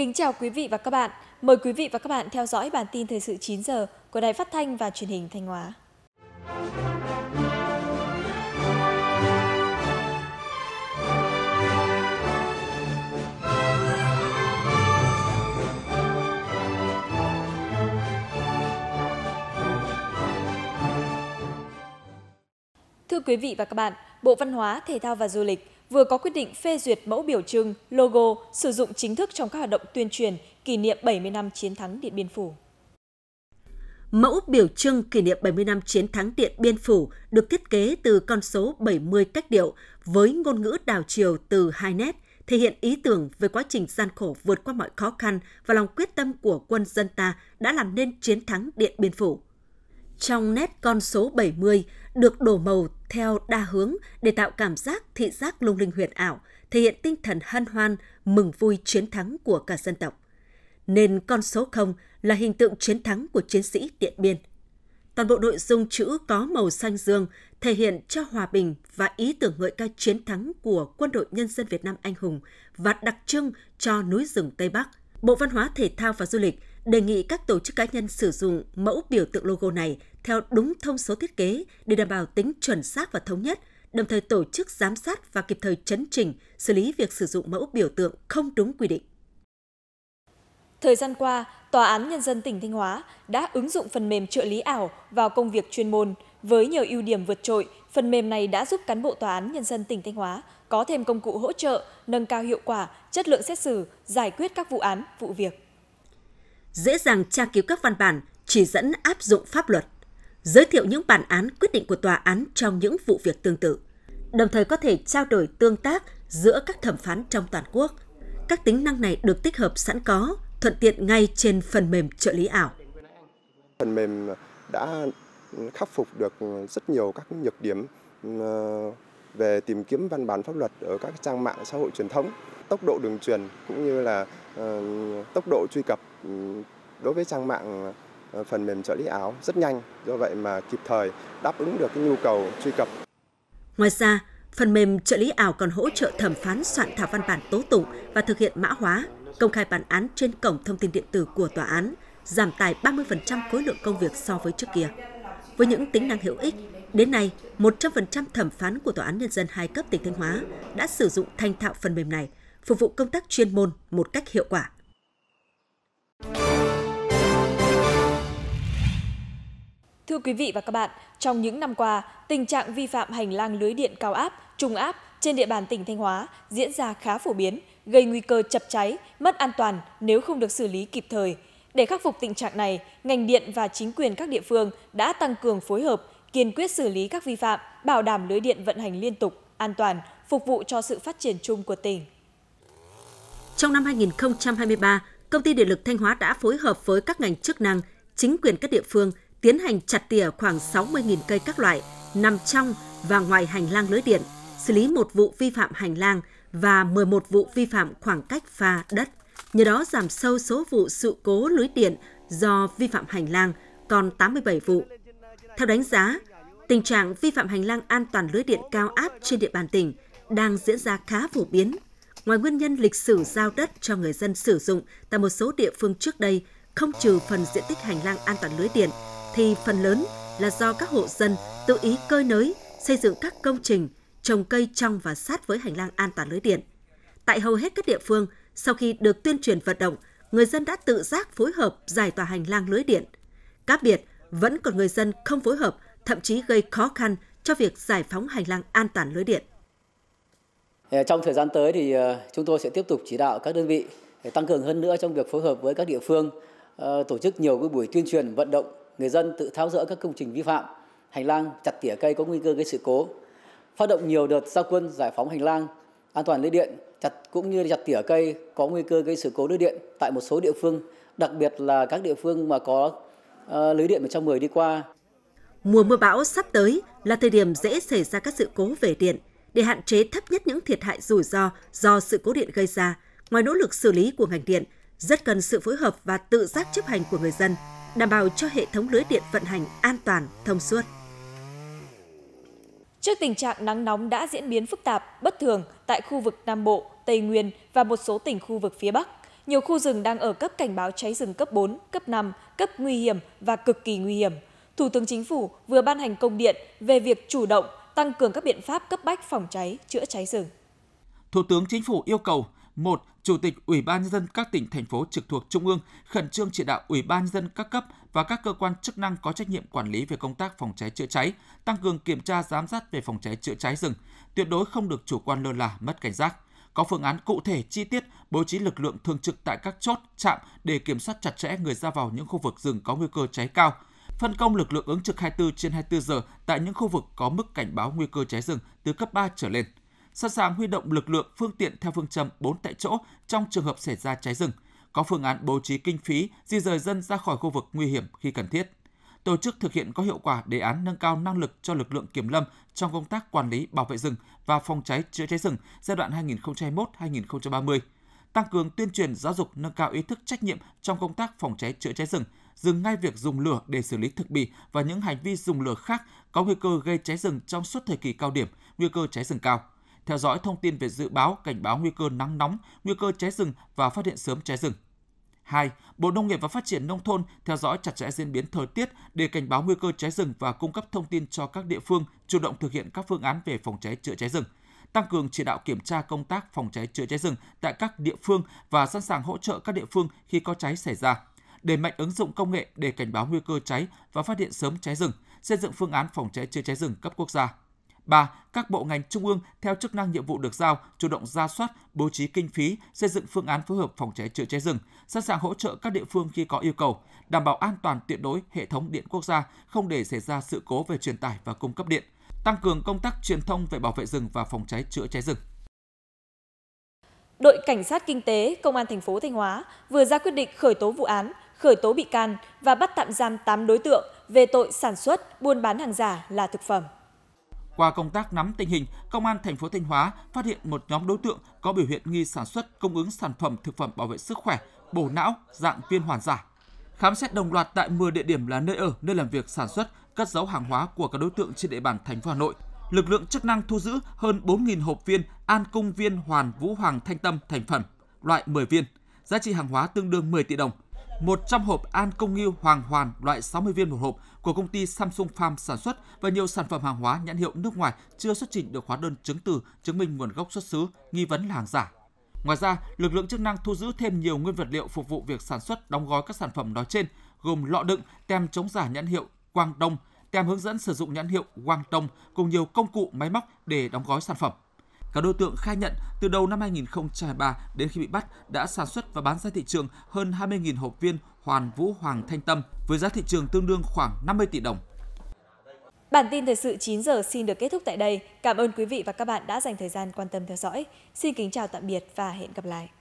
Kính chào quý vị và các bạn. Mời quý vị và các bạn theo dõi bản tin thời sự 9 giờ của Đài Phát thanh và Truyền hình Thanh Hóa. Thưa quý vị và các bạn, Bộ Văn hóa, Thể thao và Du lịch vừa có quyết định phê duyệt mẫu biểu trưng, logo sử dụng chính thức trong các hoạt động tuyên truyền kỷ niệm 70 năm chiến thắng Điện Biên Phủ. Mẫu biểu trưng kỷ niệm 70 năm chiến thắng Điện Biên Phủ được thiết kế từ con số 70 cách điệu với ngôn ngữ đào chiều từ hai nét, thể hiện ý tưởng về quá trình gian khổ vượt qua mọi khó khăn và lòng quyết tâm của quân dân ta đã làm nên chiến thắng Điện Biên Phủ. Trong nét con số 70, được đổ màu theo đa hướng để tạo cảm giác thị giác lung linh huyền ảo, thể hiện tinh thần hân hoan, mừng vui chiến thắng của cả dân tộc. Nên con số 0 là hình tượng chiến thắng của chiến sĩ Điện Biên. Toàn bộ nội dung chữ có màu xanh dương thể hiện cho hòa bình và ý tưởng ngợi ca chiến thắng của quân đội nhân dân Việt Nam anh hùng và đặc trưng cho núi rừng Tây Bắc. Bộ Văn hóa Thể thao và Du lịch đề nghị các tổ chức cá nhân sử dụng mẫu biểu tượng logo này theo đúng thông số thiết kế để đảm bảo tính chuẩn xác và thống nhất, đồng thời tổ chức giám sát và kịp thời chấn chỉnh, xử lý việc sử dụng mẫu biểu tượng không đúng quy định. Thời gian qua, Tòa án Nhân dân tỉnh Thanh Hóa đã ứng dụng phần mềm trợ lý ảo vào công việc chuyên môn. Với nhiều ưu điểm vượt trội, phần mềm này đã giúp cán bộ Tòa án Nhân dân tỉnh Thanh Hóa có thêm công cụ hỗ trợ, nâng cao hiệu quả, chất lượng xét xử, giải quyết các vụ án, vụ việc. Dễ dàng tra cứu các văn bản, chỉ dẫn áp dụng pháp luật – giới thiệu những bản án quyết định của tòa án trong những vụ việc tương tự, đồng thời có thể trao đổi tương tác giữa các thẩm phán trong toàn quốc. Các tính năng này được tích hợp sẵn có, thuận tiện ngay trên phần mềm trợ lý ảo. Phần mềm đã khắc phục được rất nhiều các nhược điểm ờ, về tìm kiếm văn bản pháp luật ở các trang mạng xã hội truyền thống, tốc độ đường truyền cũng như là ờ, tốc độ truy cập ừ, đối với trang mạng Ờ, phần mềm trợ lý ảo rất nhanh, do vậy mà kịp thời đáp ứng được cái nhu cầu truy cập. Ngoài ra, phần mềm trợ lý ảo còn hỗ trợ thẩm phán soạn thảo văn bản tố tụng và thực hiện mã hóa, công khai bản án trên cổng thông tin điện tử của tòa án, giảm tải 30% khối lượng công việc so với trước kia. Với những tính năng hữu ích, đến nay 100% thẩm phán của Tòa án Nhân dân hai cấp tỉnh Thanh Hóa đã sử dụng thành thạo phần mềm này, phục vụ công tác chuyên môn một cách hiệu quả. Thưa quý vị và các bạn, trong những năm qua, tình trạng vi phạm hành lang lưới điện cao áp, trung áp trên địa bàn tỉnh Thanh Hóa diễn ra khá phổ biến, gây nguy cơ chập cháy, mất an toàn nếu không được xử lý kịp thời. Để khắc phục tình trạng này, ngành điện và chính quyền các địa phương đã tăng cường phối hợp, kiên quyết xử lý các vi phạm, bảo đảm lưới điện vận hành liên tục, an toàn, phục vụ cho sự phát triển chung của tỉnh. Trong năm 2023, Công ty Điện lực Thanh Hóa đã phối hợp với các ngành chức năng, chính quyền các địa phương tiến hành chặt tỉa khoảng 60.000 cây các loại nằm trong và ngoài hành lang lưới điện, xử lý một vụ vi phạm hành lang và 11 vụ vi phạm khoảng cách pha đất. Nhờ đó giảm sâu số vụ sự cố lưới điện do vi phạm hành lang còn 87 vụ. Theo đánh giá, tình trạng vi phạm hành lang an toàn lưới điện cao áp trên địa bàn tỉnh đang diễn ra khá phổ biến. Ngoài nguyên nhân lịch sử giao đất cho người dân sử dụng tại một số địa phương trước đây không trừ phần diện tích hành lang an toàn lưới điện thì phần lớn là do các hộ dân tự ý cơi nới, xây dựng các công trình, trồng cây trong và sát với hành lang an toàn lưới điện. Tại hầu hết các địa phương, sau khi được tuyên truyền vận động, người dân đã tự giác phối hợp giải tỏa hành lang lưới điện. Cá biệt, vẫn còn người dân không phối hợp, thậm chí gây khó khăn cho việc giải phóng hành lang an toàn lưới điện. Ờ, trong thời gian tới thì ờ, chúng tôi sẽ tiếp tục chỉ đạo các đơn vị để ờ, tăng cường hơn nữa trong việc phối hợp với các địa phương tổ chức nhiều buổi tuyên truyền vận động người dân tự tháo rỡ các công trình vi phạm, hành lang chặt tỉa cây có nguy cơ gây sự cố. Phát động nhiều đợt giao quân giải phóng hành lang an toàn lưới điện, chặt cũng như chặt tỉa cây có nguy cơ gây sự cố lưới điện tại một số địa phương, đặc biệt là các địa phương mà có ờ, lưới điện 110 đi qua. Mùa mưa bão sắp tới là thời điểm dễ xảy ra các sự cố về điện. Để hạn chế thấp nhất những thiệt hại rủi ro do sự cố điện gây ra, ngoài nỗ lực xử lý của ngành điện, rất cần sự phối hợp và tự giác chấp hành của người dân, đảm bảo cho hệ thống lưới điện vận hành an toàn, thông suốt. Trước tình trạng nắng nóng đã diễn biến phức tạp, bất thường tại khu vực Nam Bộ, Tây Nguyên và một số tỉnh khu vực phía Bắc, nhiều khu rừng đang ở cấp cảnh báo cháy rừng cấp 4, cấp 5, cấp nguy hiểm và cực kỳ nguy hiểm. Thủ tướng Chính phủ vừa ban hành công điện về việc chủ động tăng cường các biện pháp cấp bách phòng cháy, chữa cháy rừng. Thủ tướng Chính phủ yêu cầu 1. Chủ tịch Ủy ban nhân dân các tỉnh thành phố trực thuộc Trung ương khẩn trương chỉ đạo Ủy ban nhân dân các cấp và các cơ quan chức năng có trách nhiệm quản lý về công tác phòng cháy chữa cháy, tăng cường kiểm tra giám sát về phòng cháy chữa cháy rừng, tuyệt đối không được chủ quan lơ là, mất cảnh giác. Có phương án cụ thể chi tiết bố trí lực lượng thường trực tại các chốt, trạm để kiểm soát chặt chẽ người ra vào những khu vực rừng có nguy cơ cháy cao, phân công lực lượng ứng trực 24 trên 24 giờ tại những khu vực có mức cảnh báo nguy cơ cháy rừng từ cấp 3 trở lên sẵn sàng huy động lực lượng phương tiện theo phương châm 4 tại chỗ trong trường hợp xảy ra cháy rừng, có phương án bố trí kinh phí di rời dân ra khỏi khu vực nguy hiểm khi cần thiết tổ chức thực hiện có hiệu quả đề án nâng cao năng lực cho lực lượng kiểm lâm trong công tác quản lý bảo vệ rừng và phòng cháy chữa cháy rừng giai đoạn 2021-2030, tăng cường tuyên truyền giáo dục nâng cao ý thức trách nhiệm trong công tác phòng cháy chữa cháy rừng, dừng ngay việc dùng lửa để xử lý thực bì và những hành vi dùng lửa khác có nguy cơ gây cháy rừng trong suốt thời kỳ cao điểm, nguy cơ cháy rừng cao theo dõi thông tin về dự báo cảnh báo nguy cơ nắng nóng, nguy cơ cháy rừng và phát hiện sớm cháy rừng. 2. Bộ Nông nghiệp và Phát triển Nông thôn theo dõi chặt chẽ diễn biến thời tiết để cảnh báo nguy cơ cháy rừng và cung cấp thông tin cho các địa phương chủ động thực hiện các phương án về phòng cháy chữa cháy rừng tăng cường chỉ đạo kiểm tra công tác phòng cháy chữa cháy rừng tại các địa phương và sẵn sàng hỗ trợ các địa phương khi có cháy xảy ra. Đẩy mạnh ứng dụng công nghệ để cảnh báo nguy cơ cháy và phát hiện sớm cháy rừng, xây dựng phương án phòng cháy chữa cháy rừng cấp quốc gia. 3. Các bộ ngành trung ương theo chức năng nhiệm vụ được giao chủ động ra soát, bố trí kinh phí, xây dựng phương án phối hợp phòng cháy chữa cháy rừng, sẵn sàng hỗ trợ các địa phương khi có yêu cầu, đảm bảo an toàn tuyệt đối hệ thống điện quốc gia, không để xảy ra sự cố về truyền tải và cung cấp điện, tăng cường công tác truyền thông về bảo vệ rừng và phòng cháy chữa cháy rừng. Đội cảnh sát kinh tế công an thành phố Thanh Hóa vừa ra quyết định khởi tố vụ án, khởi tố bị can và bắt tạm giam 8 đối tượng về tội sản xuất, buôn bán hàng giả là thực phẩm. Qua công tác nắm tình hình, Công an thành phố Thanh Hóa phát hiện một nhóm đối tượng có biểu hiện nghi sản xuất cung ứng sản phẩm thực phẩm bảo vệ sức khỏe, bổ não, dạng viên hoàn giả. Khám xét đồng loạt tại 10 địa điểm là nơi ở, nơi làm việc sản xuất, cất giấu hàng hóa của các đối tượng trên địa bàn thành phố Hà Nội. Lực lượng chức năng thu giữ hơn 4.000 hộp viên An Cung Viên Hoàn Vũ Hoàng Thanh Tâm thành phẩm, loại 10 viên, giá trị hàng hóa tương đương 10 tỷ đồng, 100 hộp an công ngư hoàng hoàn loại 60 viên một hộp của công ty Samsung Farm sản xuất và nhiều sản phẩm hàng hóa nhãn hiệu nước ngoài chưa xuất trình được hóa đơn chứng từ chứng minh nguồn gốc xuất xứ, nghi vấn là hàng giả. Ngoài ra, lực lượng chức năng thu giữ thêm nhiều nguyên vật liệu phục vụ việc sản xuất đóng gói các sản phẩm nói trên, gồm lọ đựng, tem chống giả nhãn hiệu Quang Đông, tem hướng dẫn sử dụng nhãn hiệu Quang Đông cùng nhiều công cụ máy móc để đóng gói sản phẩm. Các đối tượng khai nhận từ đầu năm 2003 đến khi bị bắt đã sản xuất và bán ra thị trường hơn 20.000 hộp viên Hoàn Vũ Hoàng Thanh Tâm với giá thị trường tương đương khoảng 50 tỷ đồng. Bản tin thời sự 9 giờ xin được kết thúc tại đây. Cảm ơn quý vị và các bạn đã dành thời gian quan tâm theo dõi. Xin kính chào tạm biệt và hẹn gặp lại.